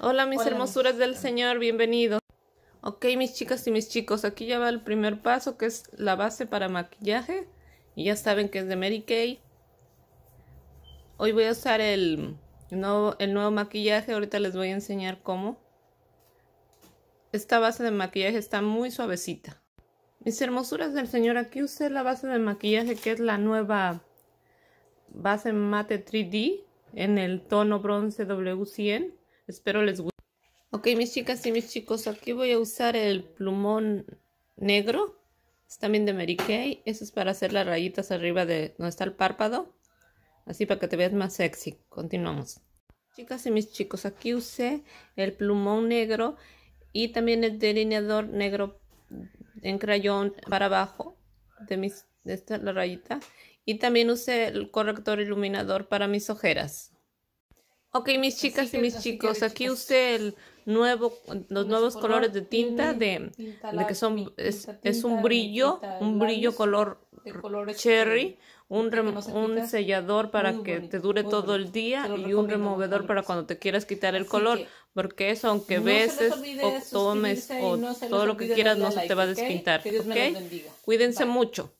Hola mis hermosuras del Señor, bienvenidos. Ok mis chicas y mis chicos, aquí ya va el primer paso que es la base para maquillaje. Y ya saben que es de Mary Kay. Hoy voy a usar el nuevo, el nuevo maquillaje, ahorita les voy a enseñar cómo. Esta base de maquillaje está muy suavecita. Mis hermosuras del señor, aquí usé la base de maquillaje que es la nueva base mate 3D en el tono bronce W100. Espero les guste. Ok, mis chicas y mis chicos, aquí voy a usar el plumón negro. Es también de Mary Kay. Eso es para hacer las rayitas arriba de donde está el párpado. Así para que te veas más sexy. Continuamos. Chicas y mis chicos, aquí usé el plumón negro y también el delineador negro en crayón para abajo de, mis, de esta, la rayita. Y también usé el corrector iluminador para mis ojeras. Ok, mis chicas y mis chicos, aquí usé el nuevo, los nuevos colores de tinta, de, que son, es, un brillo, un brillo color este cherry, un, un sellador para que te dure todo el día y un removedor para cuando te quieras quitar el color, porque eso aunque veces o tomes o todo lo que quieras no se te va a despintar, ¿ok? Cuídense mucho.